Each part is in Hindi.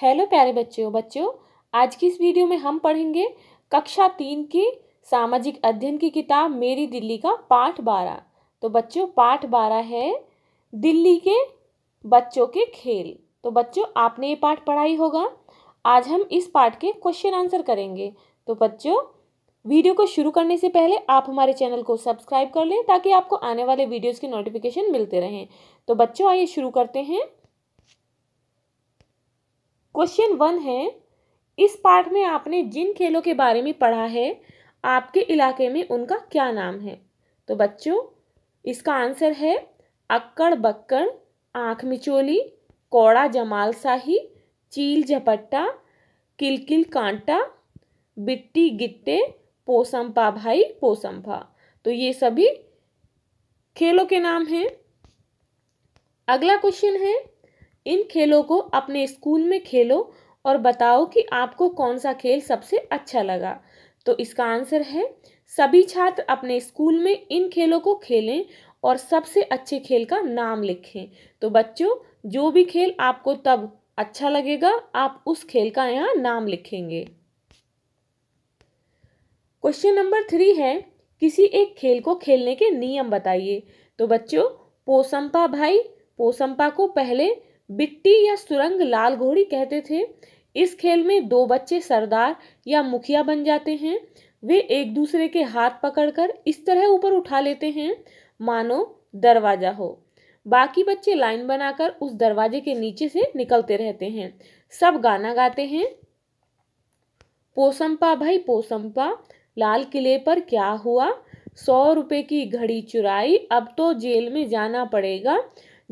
हेलो प्यारे बच्चों बच्चों आज की इस वीडियो में हम पढ़ेंगे कक्षा तीन की सामाजिक अध्ययन की किताब मेरी दिल्ली का पाठ बारह तो बच्चों पाठ बारह है दिल्ली के बच्चों के खेल तो बच्चों आपने ये पाठ पढ़ा ही होगा आज हम इस पाठ के क्वेश्चन आंसर करेंगे तो बच्चों वीडियो को शुरू करने से पहले आप हमारे चैनल को सब्सक्राइब कर लें ताकि आपको आने वाले वीडियोज़ के नोटिफिकेशन मिलते रहें तो बच्चों आइए शुरू करते हैं क्वेश्चन वन है इस पार्ट में आपने जिन खेलों के बारे में पढ़ा है आपके इलाके में उनका क्या नाम है तो बच्चों इसका आंसर है अक्कड़ बक्कड़ आँख मिचोली कौड़ा जमाल साही चील झपट्टा किलकिल कांटा बिट्टी गिट्टे पोसम्पा भाई पोसम्पा तो ये सभी खेलों के नाम हैं अगला क्वेश्चन है इन खेलों को अपने स्कूल में खेलो और बताओ कि आपको कौन सा खेल सबसे अच्छा लगा तो इसका आंसर है सभी छात्र अपने स्कूल में इन खेलों को खेलें और सबसे अच्छे खेल का नाम लिखें तो बच्चों जो भी खेल आपको तब अच्छा लगेगा आप उस खेल का यहाँ नाम लिखेंगे क्वेश्चन नंबर थ्री है किसी एक खेल को खेलने के नियम बताइए तो बच्चों पोसम्पा भाई पोसम्पा को पहले बिट्टी या सुरंग लाल घोड़ी कहते थे इस खेल में दो बच्चे सरदार या मुखिया बन जाते हैं वे एक दूसरे के हाथ पकड़कर इस तरह ऊपर उठा लेते हैं मानो दरवाजा हो बाकी बच्चे लाइन बनाकर उस दरवाजे के नीचे से निकलते रहते हैं सब गाना गाते हैं पोसंपा भाई पोसम्पा लाल किले पर क्या हुआ सौ रुपए की घड़ी चुराई अब तो जेल में जाना पड़ेगा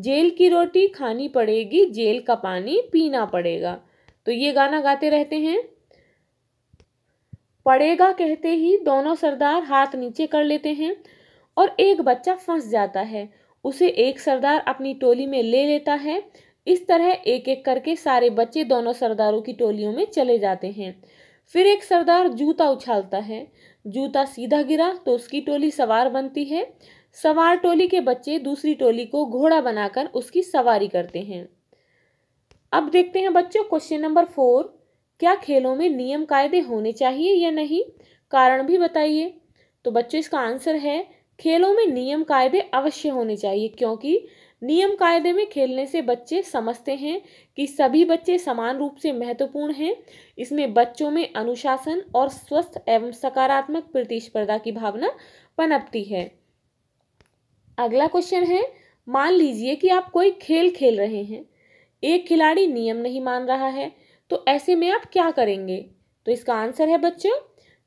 जेल की रोटी खानी पड़ेगी जेल का पानी पीना पड़ेगा तो ये गाना गाते रहते हैं पड़ेगा कहते ही दोनों सरदार हाथ नीचे कर लेते हैं और एक बच्चा फंस जाता है उसे एक सरदार अपनी टोली में ले लेता है इस तरह एक एक करके सारे बच्चे दोनों सरदारों की टोलियों में चले जाते हैं फिर एक सरदार जूता उछालता है जूता सीधा गिरा तो उसकी टोली सवार बनती है सवार टोली के बच्चे दूसरी टोली को घोड़ा बनाकर उसकी सवारी करते हैं अब देखते हैं बच्चों क्वेश्चन नंबर फोर क्या खेलों में नियम कायदे होने चाहिए या नहीं कारण भी बताइए तो बच्चों इसका आंसर है खेलों में नियम कायदे अवश्य होने चाहिए क्योंकि नियम कायदे में खेलने से बच्चे समझते हैं कि सभी बच्चे समान रूप से महत्वपूर्ण हैं इसमें बच्चों में अनुशासन और स्वस्थ एवं सकारात्मक प्रतिस्पर्धा की भावना पनपती है अगला क्वेश्चन है मान लीजिए कि आप कोई खेल खेल रहे हैं एक खिलाड़ी नियम नहीं मान रहा है तो ऐसे में आप क्या करेंगे तो इसका आंसर है बच्चों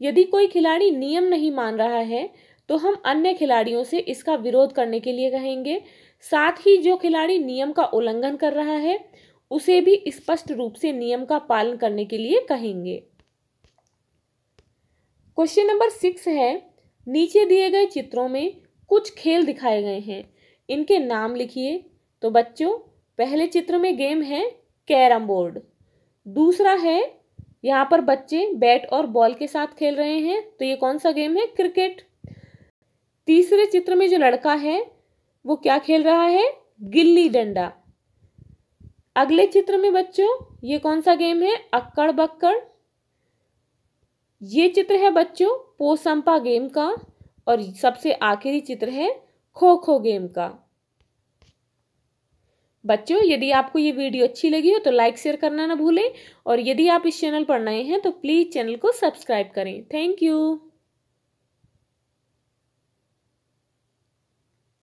यदि कोई खिलाड़ी नियम नहीं मान रहा है तो हम अन्य खिलाड़ियों से इसका विरोध करने के लिए कहेंगे साथ ही जो खिलाड़ी नियम का उल्लंघन कर रहा है उसे भी स्पष्ट रूप से नियम का पालन करने के लिए कहेंगे क्वेश्चन नंबर सिक्स है नीचे दिए गए चित्रों में कुछ खेल दिखाए गए हैं इनके नाम लिखिए तो बच्चों पहले चित्र में गेम है कैरम बोर्ड दूसरा है यहाँ पर बच्चे बैट और बॉल के साथ खेल रहे हैं तो ये कौन सा गेम है क्रिकेट तीसरे चित्र में जो लड़का है वो क्या खेल रहा है गिल्ली डंडा अगले चित्र में बच्चों ये कौन सा गेम है अक्कड़ बक्कड़ ये चित्र है बच्चों पोसंपा गेम का और सबसे आखिरी चित्र है खो खो गेम का बच्चों यदि आपको ये वीडियो अच्छी लगी हो तो लाइक शेयर करना ना भूलें और यदि आप इस चैनल पर नए हैं तो प्लीज़ चैनल को सब्सक्राइब करें थैंक यू